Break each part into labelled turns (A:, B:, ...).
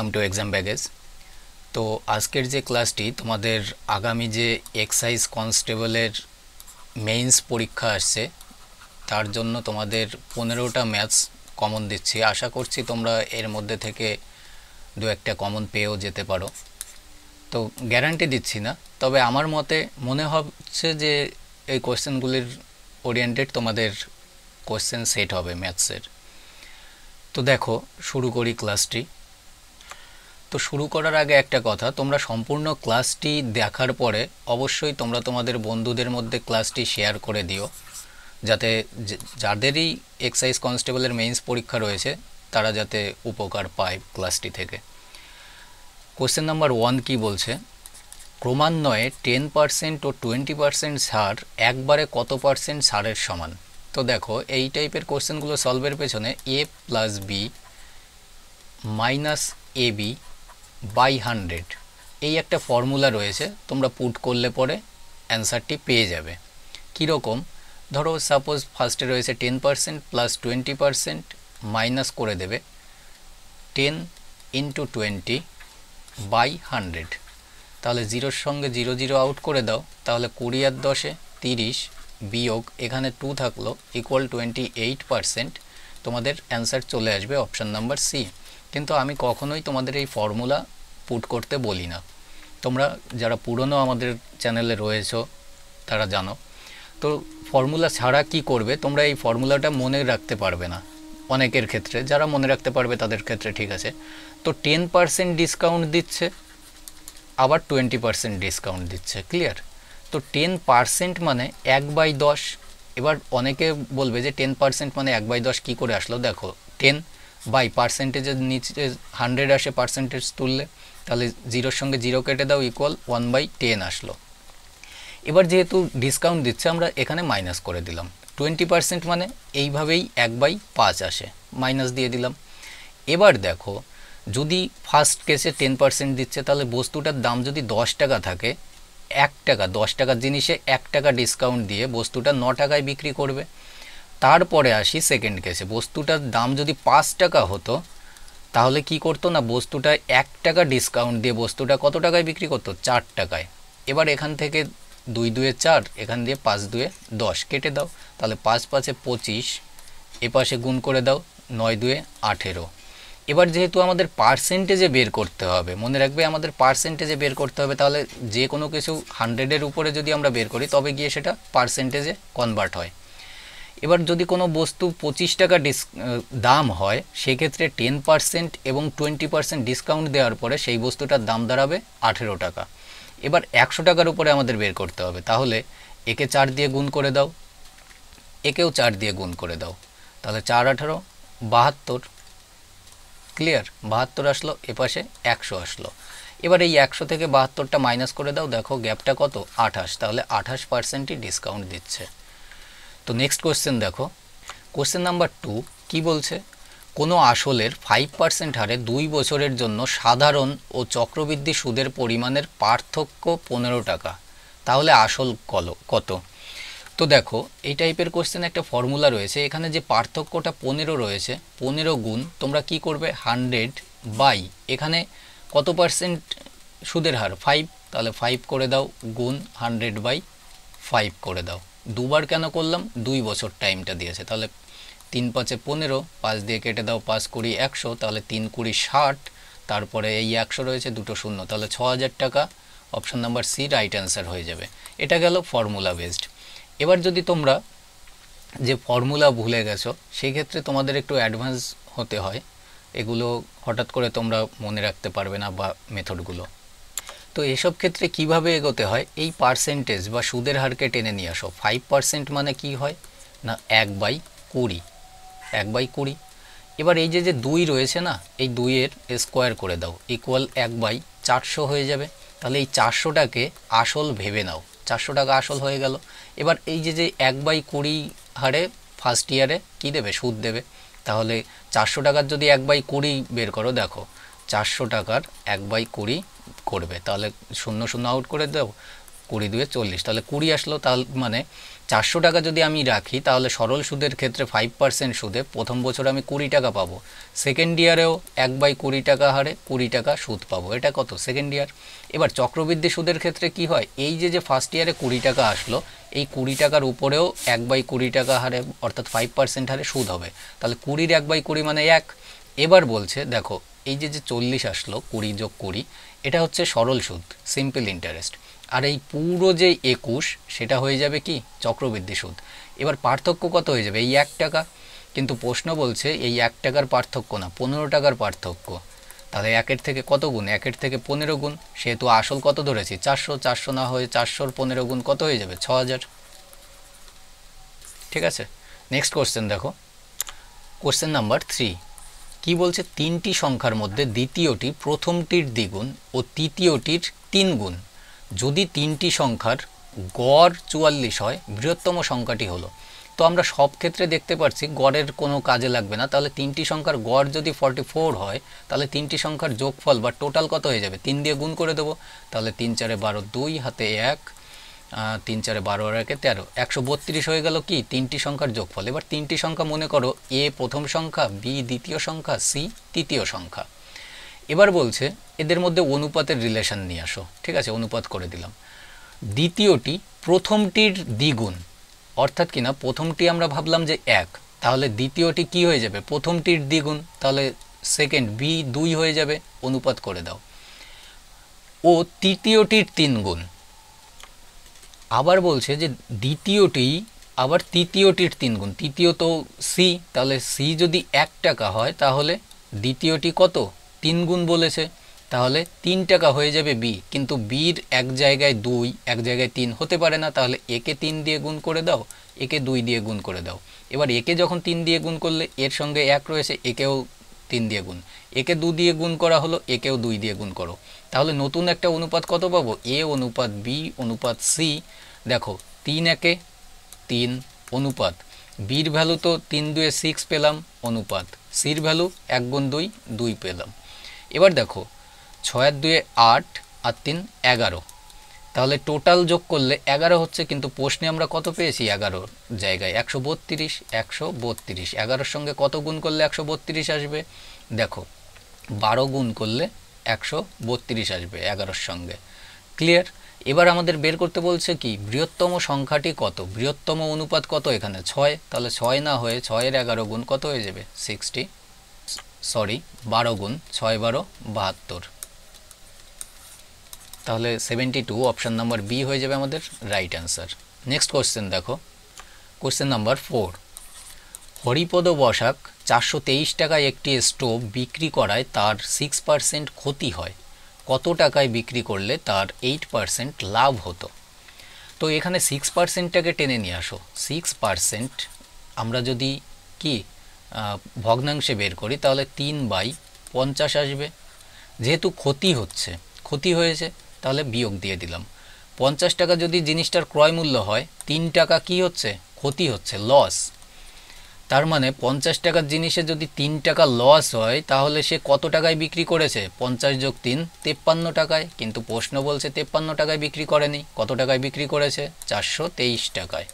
A: welcome to exam baggage তো আজকের যে ক্লাসটি তোমাদের আগামী যে এক্সাইজ কনস্টেবলের মেইন্স পরীক্ষা আসছে তার জন্য তোমাদের পনেরোটা ম্যাথস কমন দিচ্ছি আশা করছি তোমরা এর মধ্যে থেকে দু একটা কমন পেয়েও যেতে পারো তো গ্যারান্টি দিচ্ছি না তবে আমার মতে মনে হচ্ছে যে এই কোশ্চেনগুলির ওরিয়েন্টেড তোমাদের কোশ্চেন সেট হবে ম্যাথসের তো দেখো শুরু করি ক্লাসটি তো শুরু করার আগে একটা কথা তোমরা সম্পূর্ণ ক্লাসটি দেখার পরে অবশ্যই তোমরা তোমাদের বন্ধুদের মধ্যে ক্লাসটি শেয়ার করে দিও যাতে যাদেরই এক্সাইজ কনস্টেবলের মেইন্স পরীক্ষা রয়েছে তারা যাতে উপকার পায় ক্লাসটি থেকে কোশ্চেন নাম্বার ওয়ান কি বলছে ক্রমান্বয়ে টেন পার্সেন্ট ও টোয়েন্টি পার্সেন্ট সার একবারে কত পার্সেন্ট সারের সমান তো দেখো এই টাইপের কোশ্চেনগুলো সলভের পেছনে A plus B minus A B by hundred এই একটা ফর্মুলা রয়েছে তোমরা পুট করলে পরে অ্যান্সারটি পেয়ে যাবে কীরকম ধরো সাপোজ ফার্স্টে রয়েছে ten percent plus twenty percent minus করে দেবে ten into twenty by hundred তাহলে জিরোর সঙ্গে জিরো জিরো আউট করে দাও তাহলে কুড়ি আর দশে তিরিশ বিয়োগ এখানে টু থাকলো ইকুয়াল টোয়েন্টি এইট পারসেন্ট তোমাদের অ্যান্সার চলে আসবে অপশান নাম্বার সি কিন্তু আমি কখনোই তোমাদের এই ফর্মুলা পুট করতে বলি না তোমরা যারা পুরনো আমাদের চ্যানেলে রয়েছ তারা জানো তো ফর্মুলা ছাড়া কি করবে তোমরা এই ফর্মুলাটা মনে রাখতে পারবে না অনেকের ক্ষেত্রে যারা মনে রাখতে পারবে তাদের ক্ষেত্রে ঠিক আছে তো টেন পার্সেন্ট ডিসকাউন্ট দিচ্ছে আবার টোয়েন্টি পার্সেন্ট ডিসকাউন্ট দিচ্ছে ক্লিয়ার তো টেন পার্সেন্ট মানে এক বাই দশ এবার অনেকে বলবে যে টেন পার্সেন্ট মানে এক বাই দশ কী করে আসলো দেখো টেন বাই পার্সেন্টেজের নিচে হান্ড্রেড আসে পার্সেন্টেজ তুললে তাহলে জিরোর সঙ্গে জিরো কেটে দাও ইকুয়াল ওয়ান বাই টেন আসলো এবার যেহেতু ডিসকাউন্ট দিচ্ছে আমরা এখানে মাইনাস করে দিলাম টোয়েন্টি পার্সেন্ট মানে এইভাবেই এক বাই পাঁচ আসে মাইনাস দিয়ে দিলাম এবার দেখো যদি ফার্স্ট কেসে টেন পার্সেন্ট দিচ্ছে তাহলে বস্তুটার দাম যদি দশ টাকা থাকে এক টাকা দশ টাকার জিনিসে এক টাকা ডিসকাউন্ট দিয়ে বস্তুটা ন টাকায় বিক্রি করবে তারপরে আসি সেকেন্ড কেসে বস্তুটার দাম যদি পাঁচ টাকা হতো তাহলে কি করতো না বস্তুটা এক টাকা ডিসকাউন্ট দিয়ে বস্তুটা কত টাকায় বিক্রি করতো চার টাকায় এবার এখান থেকে দুই দুয়ে চার এখান দিয়ে পাঁচ দুয়ে দশ কেটে দাও তাহলে পাঁচ পাঁচে পঁচিশ এপাশে গুণ করে দাও নয় দুয়ে আঠেরো এবার যেহেতু আমাদের পার্সেন্টেজে বের করতে হবে মনে রাখবে আমাদের পার্সেন্টেজে বের করতে হবে তাহলে যে কোনো কিছু হান্ড্রেডের উপরে যদি আমরা বের করি তবে গিয়ে সেটা পার্সেন্টেজে কনভার্ট হয় এবার যদি কোনো বস্তু পঁচিশ টাকা ডিস দাম হয় সেক্ষেত্রে টেন পার্সেন্ট এবং টোয়েন্টি পার্সেন্ট ডিসকাউন্ট দেওয়ার পরে সেই বস্তুটার দাম দাঁড়াবে আঠেরো টাকা এবার একশো টাকার উপরে আমাদের বের করতে হবে তাহলে একে চার দিয়ে গুণ করে দাও একেও চার দিয়ে গুণ করে দাও তাহলে চার আঠারো বাহাত্তর ক্লিয়ার বাহাত্তর আসলো এপাশে একশো আসলো এবার এই একশো থেকে বাহাত্তরটা মাইনাস করে দাও দেখো গ্যাপটা কত আঠাশ তাহলে আঠাশ পার্সেন্টই ডিসকাউন্ট দিচ্ছে তো নেক্সট কোশ্চেন দেখো কোশ্চেন নাম্বার টু কি বলছে কোনো আসলের ফাইভ পার্সেন্ট হারে দুই বছরের জন্য সাধারণ ও চক্রবৃদ্ধি সুদের পরিমাণের পার্থক্য পনেরো টাকা তাহলে আসল কল কত তো দেখো এই টাইপের কোশ্চেন একটা ফর্মুলা রয়েছে এখানে যে পার্থক্যটা পনেরো রয়েছে পনেরো গুণ তোমরা কি করবে হান্ড্রেড বাই এখানে কত পার্সেন্ট সুদের হার ফাইভ তাহলে ফাইভ করে দাও গুণ হান্ড্রেড বাই ফাইভ করে দাও দুবার কেন করলাম দুই বছর টাইমটা দিয়েছে তাহলে তিন পাঁচে পনেরো পাঁচ দিয়ে কেটে দাও পাঁচ কুড়ি একশো তাহলে তিন কুড়ি ষাট তারপরে এই একশো রয়েছে দুটো শূন্য তাহলে ছ হাজার টাকা option number C right answer হয়ে যাবে এটা গেল ফর্মুলা বেসড এবার যদি তোমরা যে ফর্মুলা ভুলে গেছো সেই ক্ষেত্রে তোমাদের একটু অ্যাডভান্স হতে হয় এগুলো হঠাৎ করে তোমরা মনে রাখতে পারবে না বা মেথডগুলো তো এসব ক্ষেত্রে কিভাবে এগোতে হয় এই পার্সেন্টেজ বা সুদের হারকে টেনে নিয়ে আসো ফাইভ পার্সেন্ট মানে কি হয় না এক বাই কুড়ি এক বাই কুড়ি এবার এই যে যে দুই রয়েছে না এই দুইয়ের স্কোয়ার করে দাও ইকুয়াল এক বাই চারশো হয়ে যাবে তাহলে এই চারশোটাকে আসল ভেবে নাও চারশো টাকা আসল হয়ে গেল এবার এই যে যে এক বাই কুড়ি হারে ফার্স্ট ইয়ারে কি দেবে সুদ দেবে তাহলে চারশো টাকার যদি এক বাই কুড়ি বের করো দেখো চারশো টাকার এক বাই কুড়ি করবে তাহলে শূন্য শূন্য আউট করে দেবো কুড়ি দুয়ে চল্লিশ তাহলে কুড়ি আসলো তাহলে মানে চারশো টাকা যদি আমি রাখি তাহলে সরল সুদের ক্ষেত্রে ফাইভ পার্সেন্ট সুদে প্রথম বছর আমি কুড়ি টাকা পাবো সেকেন্ড ইয়ারেও এক বাই কুড়ি টাকা হারে কুড়ি টাকা সুদ পাবো এটা কত সেকেন্ড ইয়ার এবার চক্রবৃদ্ধি সুদের ক্ষেত্রে কি হয় এই যে যে ফার্স্ট ইয়ারে কুড়ি টাকা আসলো এই কুড়ি টাকার উপরেও এক বাই কুড়ি টাকা হারে অর্থাৎ ফাইভ পার্সেন্ট হারে সুদ হবে তাহলে কুড়ির এক বাই কুড়ি মানে এক এবার বলছে দেখো এই যে যে চল্লিশ আসলো কুড়ি যোগ কুড়ি এটা হচ্ছে সরল সুদ সিম্পল ইন্টারেস্ট আর এই পুরো যে একুশ সেটা হয়ে যাবে কি চক্রবৃদ্ধি সুদ এবার পার্থক্য কত হয়ে যাবে এই এক টাকা কিন্তু প্রশ্ন বলছে এই এক টাকার পার্থক্য না পনেরো টাকার পার্থক্য তাহলে একের থেকে কত গুণ একের থেকে পনেরো গুণ সেহেতু আসল কত ধরেছি চারশো চারশো না হয়ে চারশোর পনেরো গুণ কত হয়ে যাবে ছ হাজার ঠিক আছে নেক্সট কোশ্চেন দেখো কোশ্চেন নাম্বার থ্রি কি বলছে তিনটি সংখ্যার মধ্যে দ্বিতীয়টি প্রথমটির দ্বিগুণ ও তৃতীয়টির তিন গুণ যদি তিনটি সংখ্যার গড় চুয়াল্লিশ হয় বৃহত্তম সংখ্যাটি হলো তো আমরা সব ক্ষেত্রে দেখতে পাচ্ছি গড়ের কোনো কাজে লাগবে না তাহলে তিনটি সংখ্যার গড় যদি ফর্টি ফোর হয় তাহলে তিনটি সংখ্যার যোগফল বা টোটাল কত হয়ে যাবে তিন দিয়ে গুণ করে দেবো তাহলে তিন চারে বারো দুই হাতে এক তিন চারে বারো আর একে তেরো একশো বত্রিশ হয়ে গেল কি তিনটি সংখ্যার যোগফল এবার তিনটি সংখ্যা মনে করো এ প্রথম সংখ্যা বি দ্বিতীয় সংখ্যা সি তৃতীয় সংখ্যা এবার বলছে এদের মধ্যে অনুপাতের রিলেশন নিয়ে আসো ঠিক আছে অনুপাত করে দিলাম দ্বিতীয়টি প্রথমটির দ্বিগুণ অর্থাৎ কিনা প্রথমটি আমরা ভাবলাম যে এক তাহলে দ্বিতীয়টি কি হয়ে যাবে প্রথমটির দ্বিগুণ তাহলে সেকেন্ড বি দুই হয়ে যাবে অনুপাত করে দাও ও তৃতীয়টির তিন গুণ আবার বলছে যে দ্বিতীয়টি আবার তৃতীয়টির তিন গুণ তৃতীয়ত সি তাহলে সি যদি এক টাকা হয় তাহলে দ্বিতীয়টি কত তিন গুণ বলেছে তাহলে তিন টাকা হয়ে যাবে বি কিন্তু বির এক জায়গায় দুই এক জায়গায় তিন হতে পারে না তাহলে একে তিন দিয়ে গুণ করে দাও একে দুই দিয়ে গুণ করে দাও এবার একে যখন তিন দিয়ে গুণ করলে এর সঙ্গে এক রয়েছে একেও তিন দিয়ে গুণ একে দু দিয়ে গুণ করা হলো একেও দুই দিয়ে গুণ করো তাহলে নতুন একটা অনুপাত কত পাবো এ অনুপাত বি অনুপাত সি দেখো তিন একে তিন অনুপাত বির ভ্যালু তো তিন দুয়ে সিক্স পেলাম অনুপাত সির ভ্যালু এক গুণ দুই দুই পেলাম এবার দেখো ছয়ের দুয়ে আট আর তিন এগারো তাহলে টোটাল যোগ করলে এগারো হচ্ছে কিন্তু প্রশ্নে আমরা কত পেয়েছি এগারোর জায়গায় একশো বত্রিশ একশো বত্রিশ এগারোর সঙ্গে কত গুণ করলে একশো বত্রিশ আসবে দেখো বারো গুণ করলে একশো বত্রিশ আসবে এগারোর সঙ্গে ক্লিয়ার এবার আমাদের বের করতে বলছে কি বৃহত্তম সংখ্যাটি কত বৃহত্তম অনুপাত কত এখানে ছয় তাহলে ছয় না হয়ে ছয়ের এগারো গুণ কত হয়ে যাবে সিক্সটি সরি বারো গুণ ছয় বারো বাহাত্তর তাহলে seventy two option number B হয়ে যাবে আমাদের রাইট অ্যান্সার নেক্সট কোশ্চেন দেখো question number four Haripada Basak চারশো তেইশ টাকায় একটি স্টোভ বিক্রি করায় তার সিক্স পার্সেন্ট ক্ষতি হয় কত টাকায় বিক্রি করলে তার এইট পার্সেন্ট লাভ হতো তো এখানে সিক্স পার্সেন্টটাকে টেনে নিয়ে আসো সিক্স পার্সেন্ট আমরা যদি কি ভগ্নাংশে বের করি তাহলে তিন বাই পঞ্চাশ আসবে যেহেতু ক্ষতি হচ্ছে ক্ষতি হয়েছে তাহলে বিয়োগ দিয়ে দিলাম পঞ্চাশ টাকা যদি জিনিসটার ক্রয় মূল্য হয় তিন টাকা কি হচ্ছে ক্ষতি হচ্ছে লস তার মানে পঞ্চাশ টাকার জিনিসে যদি তিন টাকা লস হয় তাহলে সে কত টাকায় বিক্রি করেছে পঞ্চাশ যোগ তিন তেপ্পান্ন টাকায় কিন্তু প্রশ্ন বলছে তেপ্পান্ন টাকায় বিক্রি করেনি কত টাকায় বিক্রি করেছে চারশো তেইশ টাকায়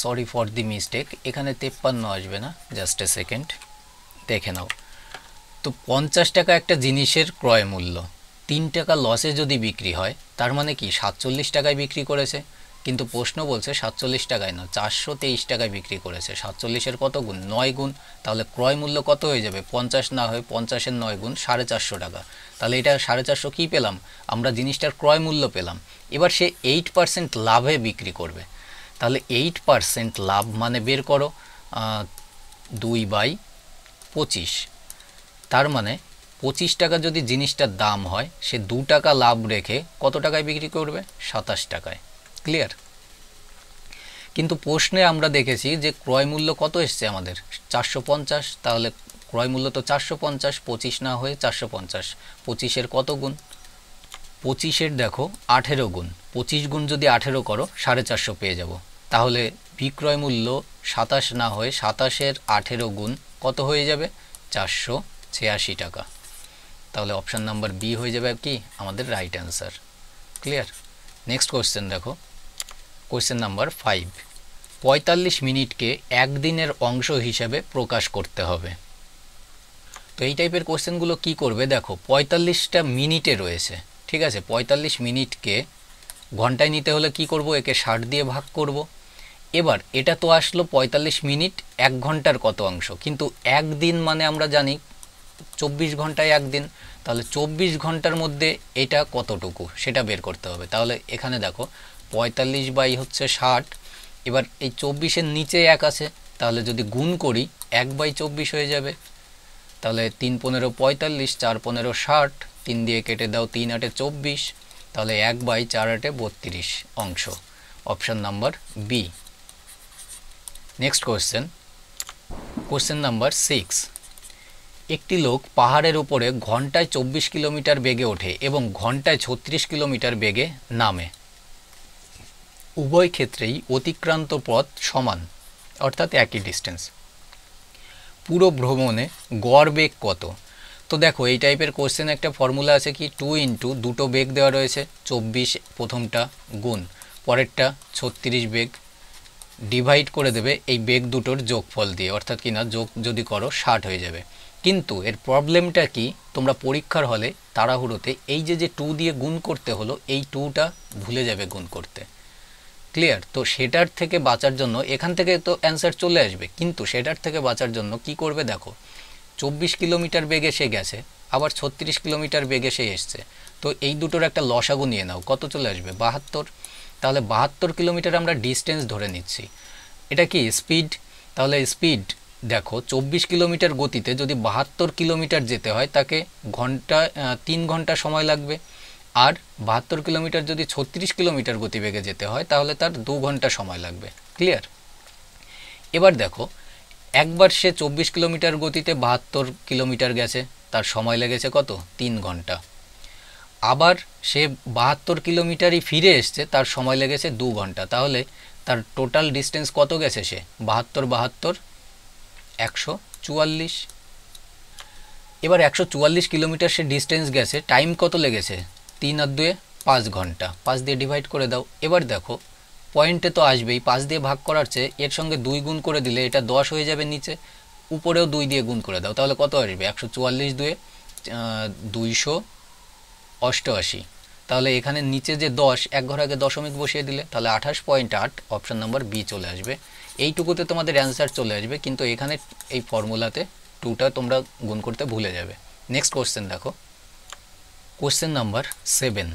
A: সরি ফর দি মিস্টেক এখানে তেপ্পান্ন আসবে না জাস্ট এ সেকেন্ড দেখে নাও তো পঞ্চাশ টাকা একটা জিনিসের ক্রয় মূল্য তিন টাকা লসে যদি বিক্রি হয় তার মানে কি সাতচল্লিশ টাকায় বিক্রি করেছে কিন্তু প্রশ্ন বলছে সাতচল্লিশ টাকায় না চারশো তেইশ টাকায় বিক্রি করেছে সাতচল্লিশের কত গুণ নয় গুণ তাহলে ক্রয় মূল্য কত হয়ে যাবে পঞ্চাশ না হয়ে পঞ্চাশের নয় গুণ সাড়ে চারশো টাকা তাহলে এটা সাড়ে চারশো কী পেলাম আমরা জিনিসটার ক্রয় মূল্য পেলাম এবার সে এইট পার্সেন্ট লাভে বিক্রি করবে তাহলে এইট পার্সেন্ট লাভ মানে বের করো দুই বাই পঁচিশ তার মানে পঁচিশ টাকা যদি জিনিসটার দাম হয় সে দু টাকা লাভ রেখে কত টাকায় বিক্রি করবে সাতাশ টাকায় ক্লিয়ার কিন্তু প্রশ্নে আমরা দেখেছি যে ক্রয় মূল্য কত এসছে আমাদের চারশো পঞ্চাশ তাহলে ক্রয় মূল্য তো চারশো পঞ্চাশ পঁচিশ না হয়ে চারশো পঞ্চাশ পঁচিশের কত গুণ পঁচিশের দেখো আঠেরো গুণ পঁচিশ গুণ যদি আঠেরো করো সাড়ে চারশো পেয়ে যাব তাহলে বিক্রয় মূল্য সাতাশ না হয়ে সাতাশের আঠেরো গুণ কত হয়ে যাবে চারশো ছিয়াশি টাকা তাহলে অপশান নাম্বার বি হয়ে যাবে কি আমাদের right answer clear next question দেখো কোয়েশ্চেন নাম্বার ফাইভ পঁয়তাল্লিশ মিনিটকে একদিনের অংশ হিসাবে প্রকাশ করতে হবে তো এই টাইপের কোয়েশ্চেনগুলো কি করবে দেখো পঁয়তাল্লিশটা মিনিটে রয়েছে ঠিক আছে পঁয়তাল্লিশ মিনিটকে ঘন্টায় নিতে হলে কি করব একে ষাট দিয়ে ভাগ করব এবার এটা তো আসলো ৪৫ মিনিট এক ঘন্টার কত অংশ কিন্তু একদিন মানে আমরা জানি চব্বিশ ঘন্টায় একদিন তাহলে চব্বিশ ঘন্টার মধ্যে এটা কতটুকু সেটা বের করতে হবে তাহলে এখানে দেখো পঁয়তাল্লিশ বাই হচ্ছে ষাট এবার এই চব্বিশের নিচে এক আছে তাহলে যদি গুণ করি এক বাই চব্বিশ হয়ে যাবে তাহলে তিন পনেরো পঁয়তাল্লিশ চার পনেরো ষাট তিন দিয়ে কেটে দাও তিন আটে চব্বিশ তাহলে এক বাই চার আটে বত্রিশ অংশ option number B next question question number six একটি লোক পাহাড়ের উপরে ঘন্টায় চব্বিশ কিলোমিটার বেগে ওঠে এবং ঘন্টায় ছত্রিশ কিলোমিটার বেগে নামে উভয় ক্ষেত্রেই অতিক্রান্ত পথ সমান অর্থাৎ একই ডিস্টেন্স পুরো ভ্রমণে গড় বেগ কত তো দেখো এই টাইপের কোশ্চেন একটা ফর্মুলা আছে কি টু ইন্টু দুটো বেগ দেওয়া রয়েছে চব্বিশ প্রথমটা গুণ পরেরটা ছত্রিশ বেগ ডিভাইড করে দেবে এই বেগ দুটোর যোগফল দিয়ে অর্থাৎ কি না যোগ যদি করো ষাট হয়ে যাবে কিন্তু এর প্রবলেমটা কি তোমরা পরীক্ষার হলে তাড়াহুড়োতে এই যে যে টু দিয়ে গুণ করতে হলো এই টুটা ভুলে যাবে গুণ করতে ক্লিয়ার তো সেটার থেকে বাঁচার জন্য এখান থেকে তো অ্যান্সার চলে আসবে কিন্তু সেটার থেকে বাঁচার জন্য কি করবে দেখো চব্বিশ কিলোমিটার বেগে সে গেছে আবার ছত্রিশ কিলোমিটার বেগে সে এসছে তো এই দুটোর একটা লসাগু নিয়ে নাও কত চলে আসবে বাহাত্তর তাহলে বাহাত্তর কিলোমিটার আমরা ডিস্টেন্স ধরে নিচ্ছি এটা কি স্পিড তাহলে স্পিড দেখো চব্বিশ কিলোমিটার গতিতে যদি বাহাত্তর কিলোমিটার যেতে হয় তাকে ঘন্টা তিন ঘন্টা সময় লাগবে আর বাহাত্তর কিলোমিটার যদি ছত্রিশ কিলোমিটার গতিবেগে যেতে হয় তাহলে তার দু ঘন্টা সময় লাগবে ক্লিয়ার এবার দেখো একবার সে চব্বিশ কিলোমিটার গতিতে বাহাত্তর কিলোমিটার গেছে তার সময় লেগেছে কত তিন ঘন্টা আবার সে বাহাত্তর কিলোমিটারই ফিরে এসছে তার সময় লেগেছে দু ঘন্টা তাহলে তার টোটাল ডিস্টেন্স কত গেছে সে বাহাত্তর বাহাত্তর একশো চুয়াল্লিশ এবার একশো চুয়াল্লিশ কিলোমিটার সে ডিস্টেন্স গেছে টাইম কত লেগেছে তিন আর দুয়ে পাঁচ ঘন্টা পাঁচ দিয়ে ডিভাইড করে দাও এবার দেখো পয়েন্টে তো আসবেই পাঁচ দিয়ে ভাগ করার চেয়ে এর সঙ্গে দুই গুণ করে দিলে এটা দশ হয়ে যাবে নিচে উপরেও দুই দিয়ে গুণ করে দাও তাহলে কত আসবে একশো চুয়াল্লিশ দুয়ে দুইশো অষ্টআশি তাহলে এখানে নিচে যে দশ এক ঘর আগে দশমিক বসিয়ে দিলে তাহলে আঠাশ পয়েন্ট আট অপশান নাম্বার বি চলে আসবে এইটুকুতে তোমাদের অ্যান্সার চলে আসবে কিন্তু এখানে এই ফর্মুলাতে টুটা তোমরা গুণ করতে ভুলে যাবে নেক্সট কোশ্চেন দেখো কোশ্চেন নাম্বার সেভেন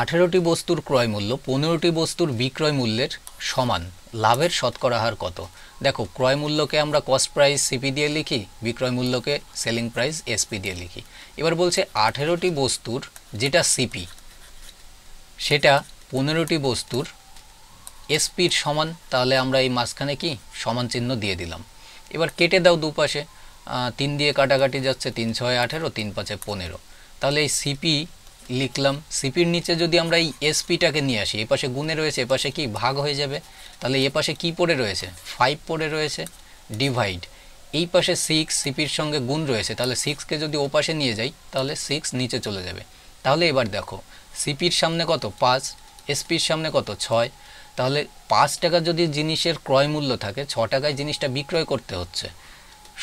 A: আঠেরোটি বস্তুর ক্রয় মূল্য পনেরোটি বস্তুর বিক্রয় মূল্যের সমান লাভের শতকরা হার কত দেখো ক্রয় মূল্যকে আমরা কস্ট প্রাইস সিপি দিয়ে লিখি বিক্রয় মূল্যকে সেলিং প্রাইস এসপি দিয়ে লিখি এবার বলছে আঠেরোটি বস্তুর যেটা সিপি সেটা পনেরোটি বস্তুর এসপির সমান তাহলে আমরা এই মাঝখানে কি সমান চিহ্ন দিয়ে দিলাম এবার কেটে দাও দুপাশে তিন দিয়ে কাটাকাটি যাচ্ছে তিন ছয় আঠেরো তিন পাঁচে পনেরো তাহলে এই সিপি লিখলাম সিপির নিচে যদি আমরা এই এসপিটাকে নিয়ে আসি এপাশে গুণে রয়েছে এপাশে কি ভাগ হয়ে যাবে তাহলে এপাশে কি পড়ে রয়েছে ফাইভ পড়ে রয়েছে ডিভাইড এই পাশে সিক্স সিপির সঙ্গে গুণ রয়েছে তাহলে সিক্সকে যদি ও পাশে নিয়ে যাই তাহলে সিক্স নিচে চলে যাবে তাহলে এবার দেখো সিপির সামনে কত পাঁচ এসপির সামনে কত ছয় তাহলে পাঁচ টাকা যদি জিনিসের ক্রয় মূল্য থাকে ছ টাকায় জিনিসটা বিক্রয় করতে হচ্ছে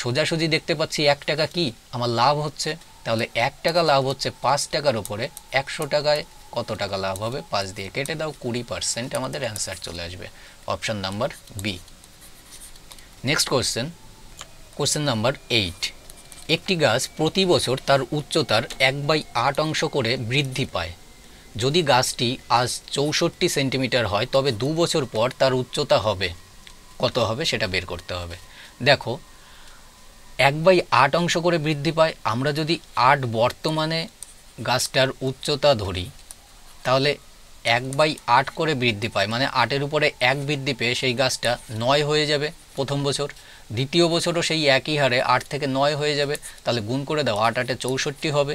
A: সোজাসুজি দেখতে পাচ্ছি এক টাকা কি আমার লাভ হচ্ছে তাহলে এক টাকা লাভ হচ্ছে পাঁচ টাকার ওপরে একশো টাকায় কত টাকা লাভ হবে পাঁচ দিয়ে কেটে দাও কুড়ি পার্সেন্ট আমাদের অ্যান্সার চলে আসবে option number B next question question number eight একটি গাছ প্রতি বছর তার উচ্চতার এক বাই আট অংশ করে বৃদ্ধি পায় যদি গাছটি আজ চৌষট্টি সেন্টিমিটার হয় তবে দু বছর পর তার উচ্চতা হবে কত হবে সেটা বের করতে হবে দেখো এক বাই আট অংশ করে বৃদ্ধি পায় আমরা যদি আট বর্তমানে গাছটার উচ্চতা ধরি তাহলে এক বাই আট করে বৃদ্ধি পায় মানে আটের উপরে এক বৃদ্ধি পেয়ে সেই গাছটা নয় হয়ে যাবে প্রথম বছর দ্বিতীয় বছরও সেই একই হারে আট থেকে নয় হয়ে যাবে তাহলে গুণ করে দাও আট আটে চৌষট্টি হবে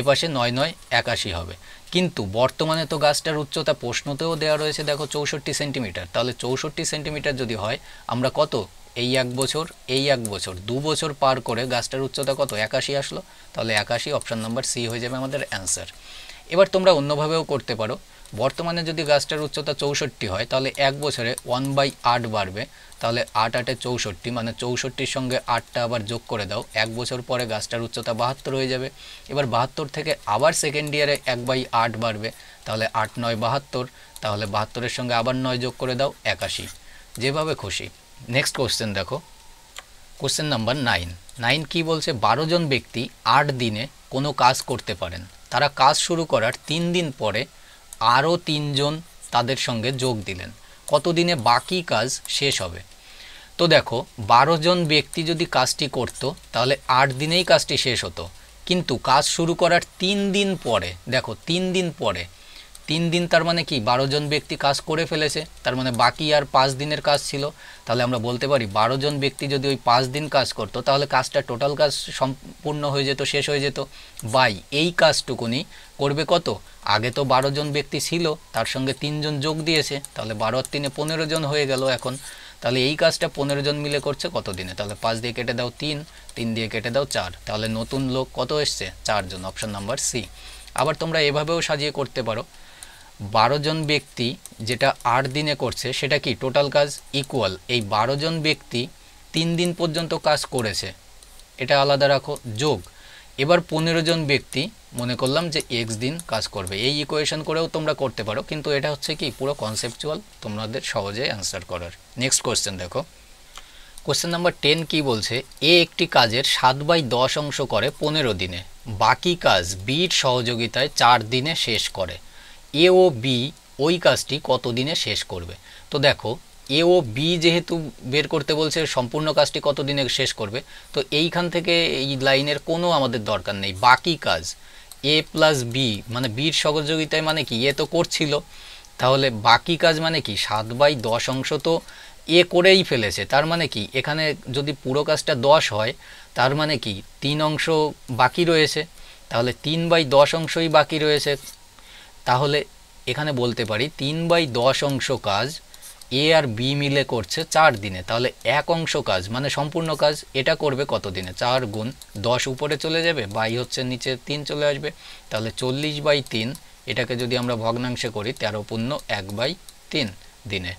A: এপাশে নয় নয় একাশি হবে কিন্তু বর্তমানে তো গাছটার উচ্চতা প্রশ্নতেও দেওয়া রয়েছে দেখো চৌষট্টি সেন্টিমিটার তাহলে চৌষট্টি সেন্টিমিটার যদি হয় আমরা কত এই এক বছর এই এক বছর দু বছর পার করে গাছটার উচ্চতা কত একাশি আসলো তাহলে একাশি অপশান নাম্বার সি হয়ে যাবে আমাদের অ্যান্সার এবার তোমরা অন্যভাবেও করতে পারো বর্তমানে যদি গাছটার উচ্চতা চৌষট্টি হয় তাহলে এক বছরে ওয়ান বাই আট বাড়বে তাহলে আট আটে চৌষট্টি মানে চৌষট্টির সঙ্গে আটটা আবার যোগ করে দাও এক বছর পরে গাছটার উচ্চতা বাহাত্তর হয়ে যাবে এবার বাহাত্তর থেকে আবার সেকেন্ড ইয়ারে এক বাই আট বাড়বে তাহলে আট নয় বাহাত্তর তাহলে বাহাত্তরের সঙ্গে আবার নয় যোগ করে দাও একাশি যেভাবে খুশি নেক্সট কোশ্চেন দেখো কোশ্চেন নাম্বার নাইন নাইন কি বলছে বারো জন ব্যক্তি আট দিনে কোনো কাজ করতে পারেন তারা কাজ শুরু করার তিন দিন পরে আরও তিনজন তাদের সঙ্গে যোগ দিলেন কতদিনে বাকি কাজ শেষ হবে তো দেখো বারো জন ব্যক্তি যদি কাজটি করত তাহলে আট দিনেই কাজটি শেষ হতো কিন্তু কাজ শুরু করার তিন দিন পরে দেখো তিন দিন পরে তিন দিন তার মানে কি বারো জন ব্যক্তি কাজ করে ফেলেছে তার মানে বাকি আর পাঁচ দিনের কাজ ছিল তাহলে আমরা বলতে পারি বারো জন ব্যক্তি যদি ওই পাঁচ দিন কাজ করতো তাহলে কাজটা টোটাল কাজ সম্পূর্ণ হয়ে যেত শেষ হয়ে যেত বাই এই কাজটুকুনি করবে কত আগে তো বারো জন ব্যক্তি ছিল তার সঙ্গে তিনজন যোগ দিয়েছে তাহলে বারো আর তিনে পনেরো জন হয়ে গেল এখন তাহলে এই কাজটা পনেরো জন মিলে করছে কত দিনে তাহলে পাঁচ দিয়ে কেটে দাও তিন তিন দিয়ে কেটে দাও চার তাহলে নতুন লোক কত এসছে চারজন অপশান নাম্বার সি আবার তোমরা এভাবেও সাজিয়ে করতে পারো বারো জন ব্যক্তি যেটা আট দিনে করছে সেটা কি টোটাল কাজ ইকুয়াল এই বারো জন ব্যক্তি তিন দিন পর্যন্ত কাজ করেছে এটা আলাদা রাখো যোগ এবার পনেরো জন ব্যক্তি মনে করলাম যে এক্স দিন কাজ করবে এই ইকুয়েশন করেও তোমরা করতে পারো কিন্তু এটা হচ্ছে কি পুরো কনসেপচুয়াল তোমাদের সহজে অ্যান্সার করার নেক্সট কোয়েশ্চেন দেখো কোশ্চেন নাম্বার টেন কি বলছে এ একটি কাজের সাত বাই দশ অংশ করে পনেরো দিনে বাকি কাজ বির সহযোগিতায় চার দিনে শেষ করে এ ও বি ওই কাজটি কতদিনে শেষ করবে তো দেখো এ ও বি যেহেতু বের করতে বলছে সম্পূর্ণ কাজটি কতদিনে শেষ করবে তো এইখান থেকে এই লাইনের কোনো আমাদের দরকার নেই বাকি কাজ এ প্লাস বি মানে বির সহযোগিতায় মানে কি এ তো করছিল তাহলে বাকি কাজ মানে কি সাত বাই দশ অংশ তো এ করেই ফেলেছে তার মানে কি এখানে যদি পুরো কাজটা দশ হয় তার মানে কি তিন অংশ বাকি রয়েছে তাহলে তিন বাই দশ অংশই বাকি রয়েছে তাহলে এখানে বলতে পারি তিন বাই দশ অংশ কাজ এ আর বি মিলে করছে চার দিনে তাহলে এক অংশ কাজ মানে সম্পূর্ণ কাজ এটা করবে কত দিনে চার গুণ দশ উপরে চলে যাবে বাই হচ্ছে নিচে তিন চলে আসবে তাহলে চল্লিশ বাই তিন এটাকে যদি আমরা ভগ্নাংশে করি তেরো পূর্ণ এক বাই তিন দিনে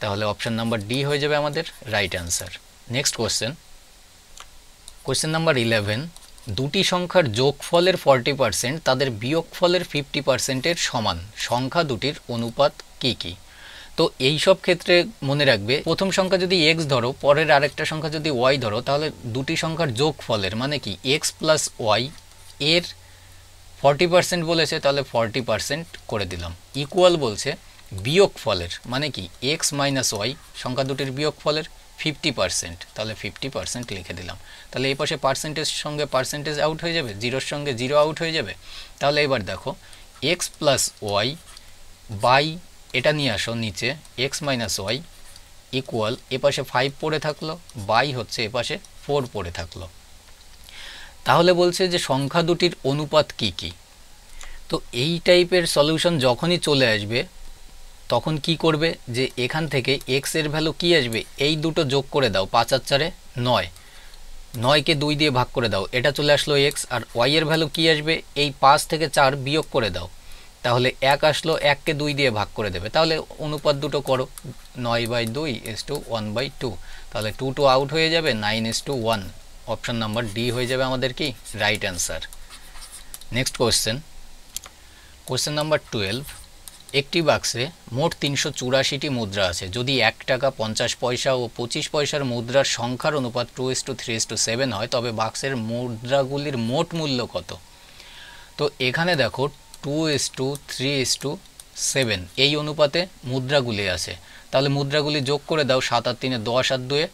A: তাহলে অপশান নাম্বার ডি হয়ে যাবে আমাদের right answer next question question number eleven দুটি সংখ্যার যোগফলের ফর্টি পার্সেন্ট তাদের বিয়োগফলের ফিফটি পার্সেন্টের সমান সংখ্যা দুটির অনুপাত কি কি তো এই সব ক্ষেত্রে মনে রাখবে প্রথম সংখ্যা যদি এক্স ধরো পরের আরেকটা সংখ্যা যদি ওয়াই ধরো তাহলে দুটি সংখ্যার যোগফলের মানে কি এক্স প্লাস ওয়াই এর ফর্টি পার্সেন্ট বলেছে তাহলে ফর্টি পার্সেন্ট করে দিলাম ইকুয়াল বলছে বিয়োগ ফলের মানে কি এক্স মাইনাস ওয়াই সংখ্যা দুটির বিয়োগ ফলের ফিফটি পারসেন্ট তাহলে ফিফটি পারসেন্ট লিখে দিলাম তাহলে এই পাশে পার্সেন্টেজ সঙ্গে পার্সেন্টেজ আউট হয়ে যাবে জিরোর সঙ্গে জিরো আউট হয়ে যাবে তাহলে এবার দেখো এক্স প্লাস ওয়াই বাই এটা নিয়ে আসো নিচে এক্স মাইনাস ওয়াই ইকুয়াল এপাশে ফাইভ পড়ে থাকলো বাই হচ্ছে এপাশে ফোর পড়ে থাকলো তাহলে বলছে যে সংখ্যা দুটির অনুপাত কি কি তো এই টাইপের সলিউশন যখনই চলে আসবে তখন কি করবে যে এখান থেকে এক্স এর ভ্যালু কি আসবে এই দুটো যোগ করে দাও পাঁচ আর চারে নয় নয়কে দুই দিয়ে ভাগ করে দাও এটা চলে আসলো এক্স আর ওয়াই এর ভ্যালু কি আসবে এই পাঁচ থেকে চার বিয়োগ করে দাও তাহলে এক আসলো এককে দুই দিয়ে ভাগ করে দেবে তাহলে অনুপাত দুটো করো নয় বাই দুই is to one by two তাহলে টু টু আউট হয়ে যাবে nine is to one option number D হয়ে যাবে আমাদের কি right answer next question question number twelve একটি বাক্সে মোট তিনশো চুরাশিটি মুদ্রা আছে যদি এক টাকা পঞ্চাশ পয়সা ও পঁচিশ পয়সার মুদ্রার সংখ্যার অনুপাত two is to three is to seven হয় তবে বাক্সের মুদ্রাগুলির মোট মূল্য কত তো এখানে দেখো two is to three is to seven এই অনুপাতে মুদ্রাগুলি আছে তাহলে মুদ্রাগুলি যোগ করে দাও সাত আট তিনে দশ আর দুয়ে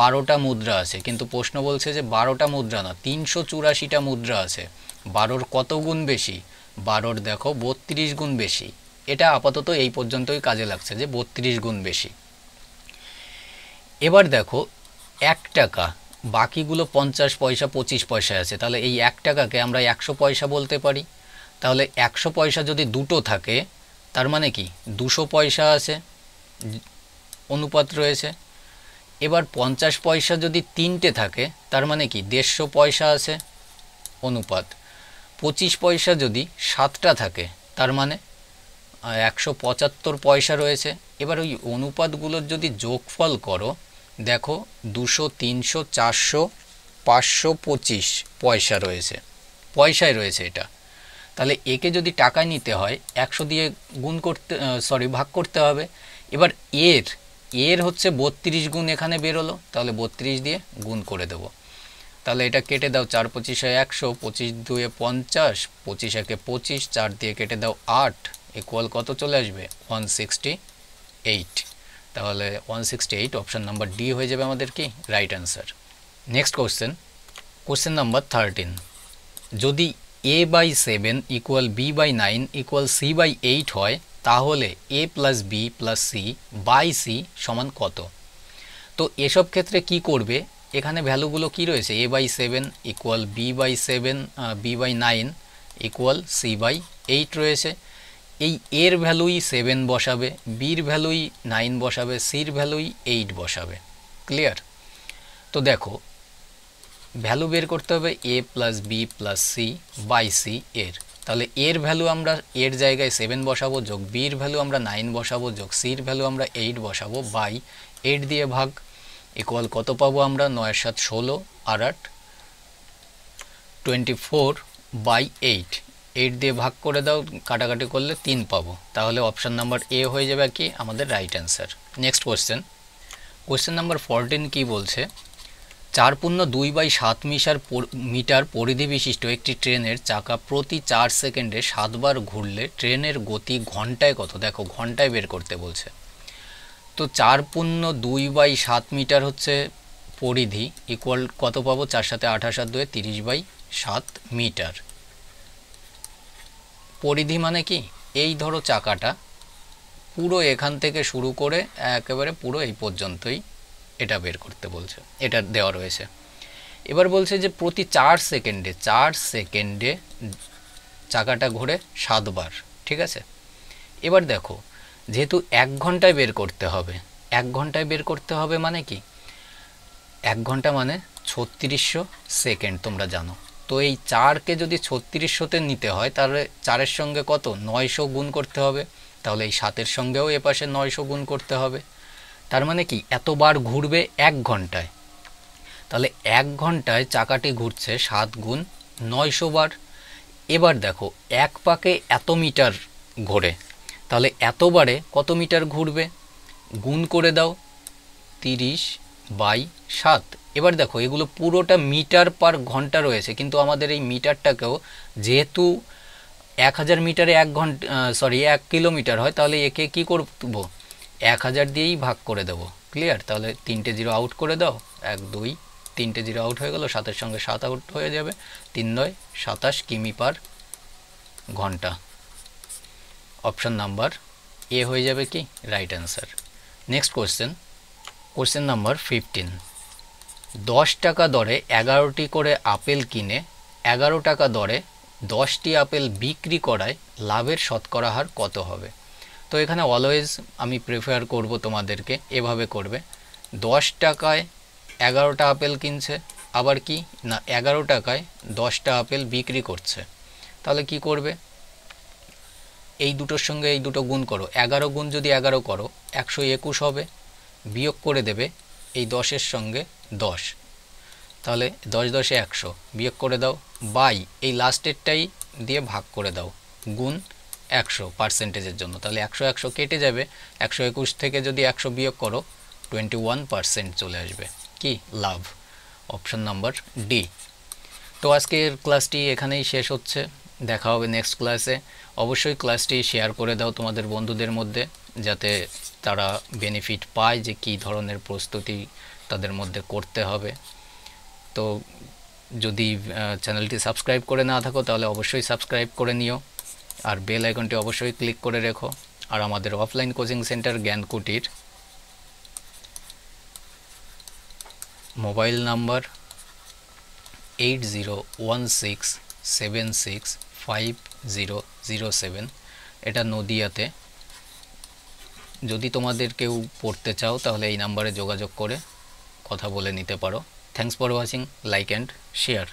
A: বারোটা মুদ্রা আছে কিন্তু প্রশ্ন বলছে যে বারোটা মুদ্রা না তিনশো চুরাশিটা মুদ্রা আছে বারোর কত গুণ বেশি বারোর দেখো বত্রিশ গুণ বেশি এটা আপাতত এই পর্যন্তই কাজে লাগছে যে বত্রিশ গুণ বেশি এবার দেখো এক টাকা বাকিগুলো পঞ্চাশ পয়সা পঁচিশ পয়সা আছে তাহলে এই এক টাকাকে আমরা একশো পয়সা বলতে পারি তাহলে একশো পয়সা যদি দুটো থাকে তার মানে কি দুশো পয়সা আছে অনুপাত রয়েছে এবার পঞ্চাশ পয়সা যদি তিনটে থাকে তার মানে কি দেড়শো পয়সা আছে অনুপাত পঁচিশ পয়সা যদি সাতটা থাকে তার মানে একশো পঁচাত্তর পয়সা রয়েছে এবার ওই অনুপাতগুলোর যদি যোগফল করো দেখো দুশো তিনশো চারশো পাঁচশো পঁচিশ পয়সা রয়েছে পয়সায় রয়েছে এটা তাহলে একে যদি টাকায় নিতে হয় একশো দিয়ে গুণ করতে সরি ভাগ করতে হবে এবার এর এর হচ্ছে বত্রিশ গুণ এখানে বেরোলো তাহলে বত্রিশ দিয়ে গুণ করে দেব তাহলে এটা কেটে দাও চার পঁচিশে একশো পঁচিশ দুয়ে পঞ্চাশ পঁচিশ একে পঁচিশ চার দিয়ে কেটে দাও আট ইকুয়াল কত চলে আসবে ওয়ান তাহলে one sixty option number D হয়ে যাবে আমাদের কি right answer next question question number thirteen যদি A by seven equal B by nine equal C by eight হয় তাহলে A plus B plus C by C সমান কত তো এসব ক্ষেত্রে কি করবে এখানে ভ্যালুগুলো কি রয়েছে A by seven equal B by seven B by nine equal C by eight রয়েছে এই এর ভ্যালুই সেভেন বসাবে বির ভ্যালুই নাইন বসাবে সির ভ্যালুই এইট বসাবে ক্লিয়ার তো দেখো ভ্যালু বের করতে হবে A plus B plus C by C এর তাহলে এর ভ্যালু আমরা এর জায়গায় সেভেন বসাবো যোগ বির ভ্যালু আমরা নাইন বসাবো যোগ সির ভ্যালু আমরা এইট বসাবো বাই এইট দিয়ে ভাগ ইকুয়াল কত পাবো আমরা নয় সাত ষোলো আর আট twenty four by eight eight দিয়ে ভাগ করে দাও কাটাকাটি করলে তিন পাবো তাহলে অপশান নাম্বার এ হয়ে যাবে কি আমাদের right answer next question question number fourteen কি বলছে চার পূর্ণ দুই বাই সাত মিটার মিটার পরিধি বিশিষ্ট একটি ট্রেনের চাকা প্রতি চার সেকেন্ডে সাতবার ঘুরলে ট্রেনের গতি ঘন্টায় কত দেখো ঘন্টায় বের করতে বলছে তো চার পূর্ণ দুই বাই সাত মিটার হচ্ছে পরিধি ইকুয়াল কত পাবো চার সাথে আঠাশ আর দুয়ে তিরিশ বাই সাত মিটার পরিধি মানে কি এই ধরো চাকাটা পুরো এখান থেকে শুরু করে একেবারে পুরো এই পর্যন্তই এটা বের করতে বলছে এটা দেওয়া রয়েছে এবার বলছে যে প্রতি চার সেকেন্ডে চার সেকেন্ডে চাকাটা ঘুরে সাতবার ঠিক আছে এবার দেখো যেহেতু এক ঘন্টায় বের করতে হবে এক ঘন্টায় বের করতে হবে মানে কি এক ঘন্টা মানে ছত্রিশশো সেকেন্ড তোমরা জানো তো এই চারকে যদি ছত্রিশশোতে নিতে হয় তাহলে চারের সঙ্গে কত নয়শো গুণ করতে হবে তাহলে এই সাতের সঙ্গেও এপাশে নয়শো গুণ করতে হবে তার মানে কি এতবার ঘুরবে এক ঘন্টায় তাহলে এক ঘন্টায় চাকাটি ঘুরছে সাত গুণ নয়শো বার এবার দেখো এক পাকে এত মিটার ঘোরে তাহলে এতবারে কত মিটার ঘুরবে গুণ করে দাও তিরিশ বাই সাত এবার দেখো এগুলো পুরোটা মিটার পার ঘন্টা রয়েছে কিন্তু আমাদের এই মিটারটাকেও যেহেতু এক হাজার মিটারে এক ঘন্টা সরি এক কিলোমিটার হয় তাহলে একে কি করব এক হাজার দিয়েই ভাগ করে দেব ক্লিয়ার তাহলে তিনটে জিরো আউট করে দাও এক দুই তিনটে জিরো আউট হয়ে গেল সাতের সঙ্গে সাত আউট হয়ে যাবে তিন নয় সাতাশ কিমি পার ঘন্টা অপশান নাম্বার এ হয়ে যাবে কি right answer next question question number fifteen দশ টাকা দরে এগারোটি করে আপেল কিনে এগারো টাকা দরে দশটি আপেল বিক্রি করায় লাভের শতকরা হার কত হবে তো এখানে অলওয়েজ আমি প্রেফার করব তোমাদেরকে এভাবে করবে দশ টাকায় এগারোটা আপেল কিনছে আবার কি না এগারো টাকায় দশটা আপেল বিক্রি করছে তাহলে কি করবে এই দুটোর সঙ্গে এই দুটো গুণ করো এগারো গুণ যদি এগারো করো একশো একুশ হবে বিয়োগ করে দেবে এই দশের সঙ্গে দশ তাহলে দশ দশে একশো বিয়োগ করে দাও বাই এই লাস্টেরটাই দিয়ে ভাগ করে দাও গুণ একশো পার্সেন্টেজের জন্য তাহলে একশো একশো কেটে যাবে একশো একুশ থেকে যদি একশো বিয়োগ করো টোয়েন্টি ওয়ান পার্সেন্ট চলে আসবে কি লাভ অপশন নাম্বার ডি তো আজকের ক্লাসটি এখানেই শেষ হচ্ছে দেখা হবে নেক্সট ক্লাসে অবশ্যই ক্লাসটি শেয়ার করে দাও তোমাদের বন্ধুদের মধ্যে যাতে তারা বেনিফিট পায় যে কি ধরনের প্রস্তুতি তাদের মধ্যে করতে হবে তো যদি চ্যানেলটি সাবস্ক্রাইব করে না থাকো তাহলে অবশ্যই সাবস্ক্রাইব করে নিও আর বেল আইকনটি অবশ্যই ক্লিক করে রেখো আর আমাদের offline coaching centre Gyankutir mobile number eight zero one six seven six five zero zero seven এটা নদিয়াতে যদি তোমাদের কেউ পড়তে চাও তাহলে এই নাম্বারে যোগাযোগ করে কথা বলে নিতে পারো thanks for watching like and share